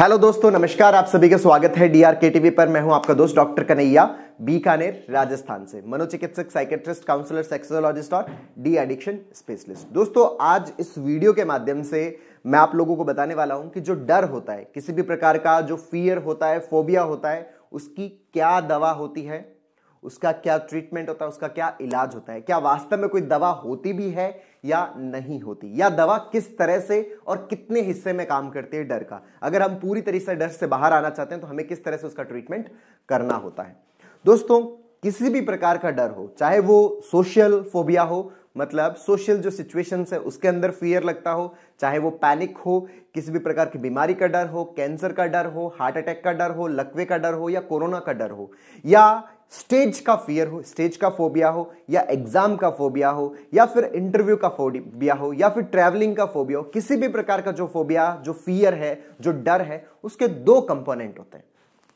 hello दोस्तों नमस्कार आप सभी का स्वागत है आर के टीवी पर मैं हूं आपका दोस्त डॉक्टर कन्हैया बीकानेर राजस्थान से मनोचिकित्सक साइकेट्रिस्ट काउंसलर सेक्सोलॉजिस्ट और डी एडिक्शन स्पेशलिस्ट दोस्तों आज इस वीडियो के माध्यम से मैं आप लोगों को बताने वाला हूं कि जो डर होता है किसी भी प्रकार का जो फियर होता है फोबिया होता है उसकी क्या दवा होती है उसका क्या ट्रीटमेंट होता है उसका क्या इलाज होता है क्या वास्तव में कोई दवा होती भी है या नहीं होती या दवा किस तरह से और कितने हिस्से में काम करती है डर का अगर हम पूरी तरीके से डर से बाहर आना चाहते हैं तो हमें किस तरह से उसका ट्रीटमेंट करना होता है दोस्तों किसी भी प्रकार का डर हो चाहे वो सोशल फोबिया हो मतलब सोशल जो सिचुएशन है उसके अंदर फियर लगता हो चाहे वो पैनिक हो किसी भी प्रकार की बीमारी का डर हो कैंसर का डर हो हार्ट अटैक का डर हो लकवे का डर हो या कोरोना का डर हो या स्टेज का फियर हो स्टेज का फोबिया हो या एग्जाम का फोबिया हो या फिर इंटरव्यू का फोबिया हो या फिर ट्रैवलिंग का फोबिया हो किसी भी प्रकार का जो फोबिया जो फियर है जो डर है उसके दो कंपोनेंट होते हैं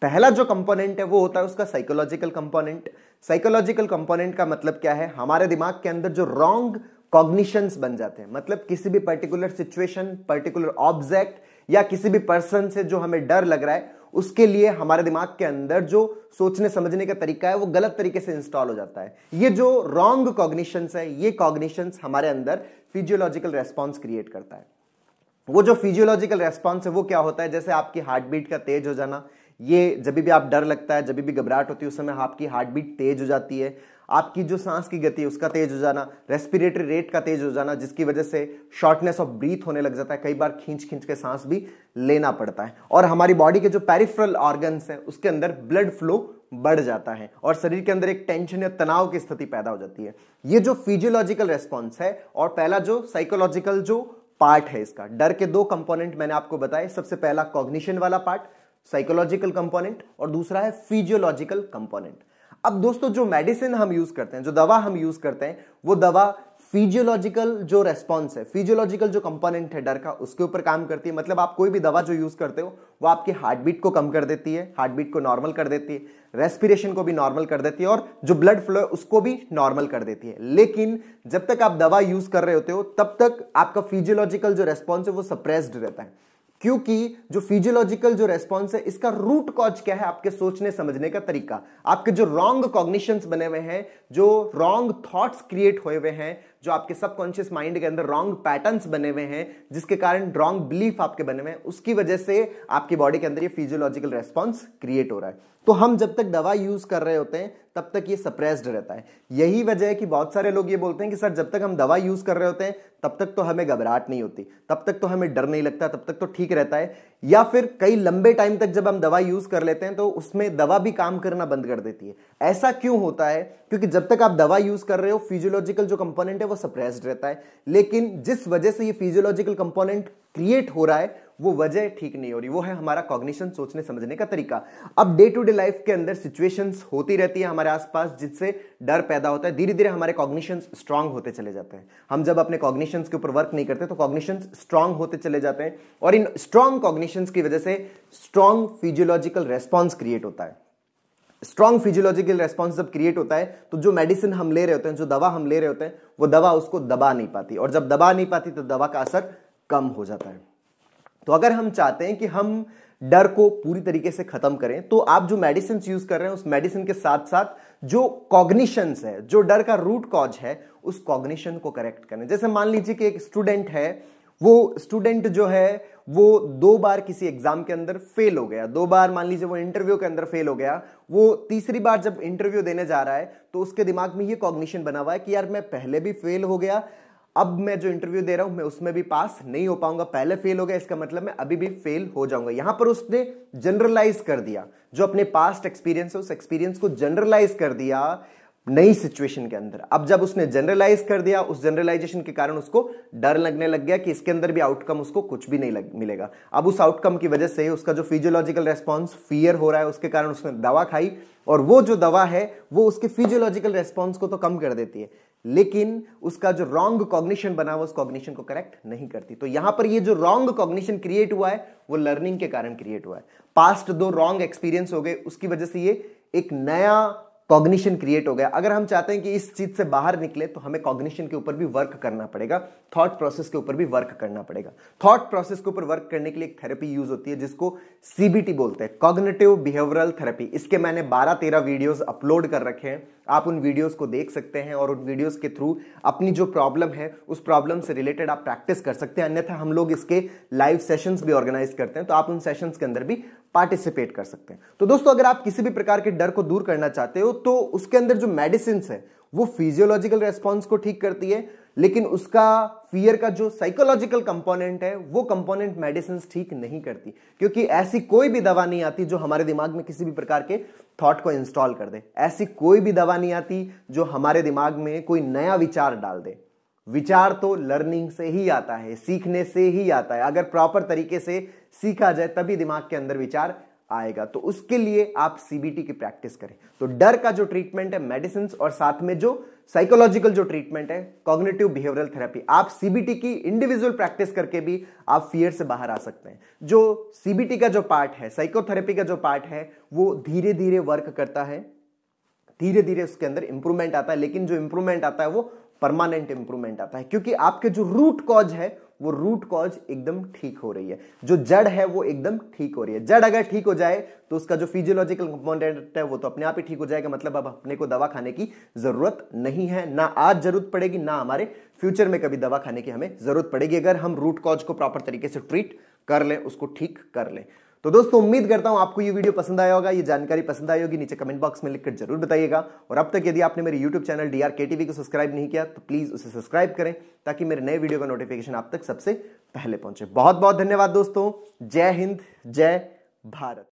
पहला जो कंपोनेंट है वो होता है उसका साइकोलॉजिकल कंपोनेंट साइकोलॉजिकल कंपोनेंट का मतलब क्या है हमारे दिमाग के अंदर जो रॉन्ग कॉग्निशंस बन जाते हैं मतलब किसी भी पर्टिकुलर सिचुएशन पर्टिकुलर ऑब्जेक्ट या किसी भी पर्सन से जो हमें डर लग रहा है उसके लिए हमारे दिमाग के अंदर जो सोचने समझने का तरीका है वो गलत तरीके से इंस्टॉल हो जाता है ये जो रॉन्ग कॉग्निशंस है ये कॉग्निशंस हमारे अंदर फिजियोलॉजिकल रेस्पॉन्स क्रिएट करता है वो जो फिजियोलॉजिकल रेस्पॉन्स है वो क्या होता है जैसे आपकी हार्ट बीट का तेज हो जाना ये जब भी आप डर लगता है जब भी घबराहट होती है उस समय आपकी हार्ट बीट तेज हो जाती है आपकी जो सांस की गति है उसका तेज हो जाना रेस्पिरेटरी रेट का तेज हो जाना जिसकी वजह से शॉर्टनेस ऑफ ब्रीथ होने लग जाता है कई बार खींच खींच के सांस भी लेना पड़ता है और हमारी बॉडी के जो पेरिफ्रल ऑर्गन्स हैं उसके अंदर ब्लड फ्लो बढ़ जाता है और शरीर के अंदर एक टेंशन या तनाव की स्थिति पैदा हो जाती है ये जो फिजियोलॉजिकल रेस्पॉन्स है और पहला जो साइकोलॉजिकल जो पार्ट है इसका डर के दो कंपोनेंट मैंने आपको बताए सबसे पहला कॉग्निशन वाला पार्ट साइकोलॉजिकल कंपोनेंट और दूसरा है फिजियोलॉजिकल कंपोनेंट अब दोस्तों जो मेडिसिन हम यूज करते हैं जो दवा हम यूज करते हैं वो दवा फिजियोलॉजिकल जो रेस्पॉन्स है फिजियोलॉजिकल जो कंपोनेंट है डर का उसके ऊपर काम करती है मतलब आप कोई भी दवा जो यूज करते हो वो आपकी हार्ट बीट को कम कर देती है हार्ट बीट को नॉर्मल कर देती है रेस्पिरेशन को भी नॉर्मल कर देती है और जो ब्लड फ्लो है उसको भी नॉर्मल कर देती है लेकिन जब तक आप दवा यूज कर रहे होते हो तब तक आपका फिजियोलॉजिकल जो रेस्पॉन्स है वो सप्रेस्ड रहता है क्योंकि जो फिजियोलॉजिकल जो रेस्पॉन्स है इसका रूट कॉज क्या है आपके सोचने समझने का तरीका आपके जो रॉन्ग कॉग्निशंस बने हुए हैं जो रॉन्ग थॉट्स क्रिएट हुए हुए हैं जो आपके सबकॉन्शियस माइंड के अंदर रॉन्ग पैटर्न्स बने हुए हैं जिसके कारण रॉन्ग बिलीफ आपके बने हुए हैं उसकी वजह से आपकी बॉडी के अंदर ये फिजियोलॉजिकल रेस्पॉन्स क्रिएट हो रहा है तो हम जब तक दवा यूज कर रहे होते हैं तब तक ये सप्रेस्ड रहता है यही वजह है कि बहुत सारे लोग ये बोलते हैं कि सर जब तक हम दवा यूज कर रहे होते हैं तब तक तो हमें घबराहट नहीं होती तब तक तो हमें डर नहीं लगता तब तक तो ठीक रहता है या फिर कई लंबे टाइम तक जब हम दवा यूज कर लेते हैं तो उसमें दवा भी काम करना बंद कर देती है ऐसा क्यों होता है क्योंकि जब तक आप दवा यूज कर रहे हो फिजियोलॉजिकल जो कंपोनेंट है वो सप्रेस्ड रहता है लेकिन जिस वजह से ये फिजियोलॉजिकल कंपोनेंट क्रिएट हो रहा है वो वजह ठीक नहीं हो रही वो है हमारा कॉग्निशन सोचने समझने का तरीका अब डे टू डे लाइफ के अंदर सिचुएशंस होती रहती है हमारे आसपास जिससे डर पैदा होता है धीरे धीरे हमारे कॉग्निशन स्ट्रांग होते चले जाते हैं हम जब अपने कॉग्निशन के ऊपर वर्क नहीं करते तो कॉग्निशन स्ट्रांग होते चले जाते हैं और इन स्ट्रांग कॉग्निशन की वजह से स्ट्रांग फिजियोलॉजिकल रेस्पॉन्स क्रिएट होता है स्ट्रॉन्ग फिजियोलॉजिकल रेस्पॉन्स जब क्रिएट होता है तो जो मेडिसिन हम ले रहे होते हैं जो दवा हम ले रहे होते हैं वो दवा उसको दबा नहीं पाती और जब दबा नहीं पाती तो दवा का असर कम हो जाता है तो अगर हम चाहते हैं कि हम डर को पूरी तरीके से खत्म करें तो आप जो मेडिसिन यूज कर रहे हैं उस मेडिसिन के साथ साथ जो कॉग्निशंस है जो डर का रूट कॉज है उस कॉग्निशन को करेक्ट करें जैसे मान लीजिए कि एक स्टूडेंट है वो स्टूडेंट जो है वो दो बार किसी एग्जाम के अंदर फेल हो गया दो बार मान लीजिए वो इंटरव्यू के अंदर फेल हो गया वो तीसरी बार जब इंटरव्यू देने जा रहा है तो उसके दिमाग में ये कॉग्निशन बना हुआ है कि यार मैं पहले भी फेल हो गया अब मैं जो इंटरव्यू दे रहा हूं मैं उसमें भी पास नहीं हो पाऊंगा पहले फेल हो गया इसका मतलब मैं अभी भी फेल हो जाऊंगा यहां पर उसने जनरलाइज कर दिया जो अपने पास्ट एक्सपीरियंस है उस एक्सपीरियंस को जनरलाइज कर दिया नई सिचुएशन के अंदर अब जब उसने जनरलाइज कर दिया उस जनरलाइजेशन के कारण उसको डर लगने लग गया कि इसके अंदर भी आउटकम उसको कुछ भी नहीं लग, मिलेगा अब उस आउटकम की वजह से उसका जो फिजियोलॉजिकल रेस्पॉन्स फियर हो रहा है उसके कारण उसने दवा खाई और वो जो दवा है वो उसके फिजियोलॉजिकल रेस्पॉन्स को तो कम कर देती है लेकिन उसका जो रॉन्ग कॉग्निशन बना हुआ उस कॉग्निशन को करेक्ट नहीं करती तो यहां पर ये जो रॉन्ग कॉग्निशन क्रिएट हुआ है वो लर्निंग के कारण क्रिएट हुआ है पास्ट दो रॉन्ग एक्सपीरियंस हो गए उसकी वजह से ये एक नया कॉग्निशन क्रिएट हो गया अगर हम चाहते हैं कि इस चीज से बाहर निकले तो हमें कॉग्निशन के ऊपर भी वर्क करना पड़ेगा थॉट प्रोसेस के ऊपर भी वर्क करना पड़ेगा थॉट प्रोसेस के ऊपर वर्क करने के लिए एक थेरेपी यूज होती है जिसको सीबीटी बोलते हैं कॉग्नेटिव बिहेवियरल थेरेपी इसके मैंने बारह तेरह वीडियोज अपलोड कर रखे हैं आप उन वीडियोज को देख सकते हैं और उन वीडियोज के थ्रू अपनी जो प्रॉब्लम है उस प्रॉब्लम से रिलेटेड आप प्रैक्टिस कर सकते हैं अन्यथा हम लोग इसके लाइव सेशंस भी ऑर्गेनाइज करते हैं तो आप उन सेशंस के अंदर भी पार्टिसिपेट कर सकते हैं तो दोस्तों अगर आप किसी भी प्रकार के डर को दूर करना चाहते हो तो उसके अंदर जो मेडिसिन है वो फिजियोलॉजिकल रेस्पॉन्स को ठीक करती है लेकिन उसका फियर का जो साइकोलॉजिकल कंपोनेंट है वो कंपोनेंट मेडिसिन ठीक नहीं करती क्योंकि ऐसी कोई भी दवा नहीं आती जो हमारे दिमाग में किसी भी प्रकार के थॉट को इंस्टॉल कर दे ऐसी कोई भी दवा नहीं आती जो हमारे दिमाग में कोई नया विचार डाल दे विचार तो लर्निंग से ही आता है सीखने से ही आता है अगर प्रॉपर तरीके से सीखा जाए तभी दिमाग के अंदर विचार आएगा तो उसके लिए आप सीबीटी की प्रैक्टिस करें तो डर का जो ट्रीटमेंट है मेडिसिन और साथ में जो साइकोलॉजिकल जो ट्रीटमेंट है कॉग्निटिव बिहेवियरल थेरेपी आप सीबीटी की इंडिविजुअल प्रैक्टिस करके भी आप फियर से बाहर आ सकते हैं जो सीबीटी का जो पार्ट है साइकोथेरेपी का जो पार्ट है वो धीरे धीरे वर्क करता है धीरे धीरे उसके अंदर इंप्रूवमेंट आता है लेकिन जो इंप्रूवमेंट आता है वो परमानेंट इंप्रूवमेंट आता है क्योंकि आपके जो रूट कॉज है वो रूट कॉज एकदम ठीक हो रही है जो जड़ है वो एकदम ठीक हो रही है जड़ अगर ठीक हो जाए तो उसका जो फिजियोलॉजिकल कंपोनेंट है वो तो अपने आप ही ठीक हो जाएगा मतलब अब अपने को दवा खाने की जरूरत नहीं है ना आज जरूरत पड़ेगी ना हमारे फ्यूचर में कभी दवा खाने की हमें जरूरत पड़ेगी अगर हम रूट कॉज को प्रॉपर तरीके से ट्रीट कर लें उसको ठीक कर लें तो दोस्तों उम्मीद करता हूं आपको ये वीडियो पसंद आया होगा ये जानकारी पसंद आई होगी नीचे कमेंट बॉक्स में लिखकर जरूर बताइएगा और अब तक यदि आपने मेरे यूट्यूब चैनल डी आर को सब्सक्राइब नहीं किया तो प्लीज उसे सब्सक्राइब करें ताकि मेरे नए वीडियो का नोटिफिकेशन आप तक सबसे पहले पहुंचे बहुत बहुत धन्यवाद दोस्तों जय हिंद जय भारत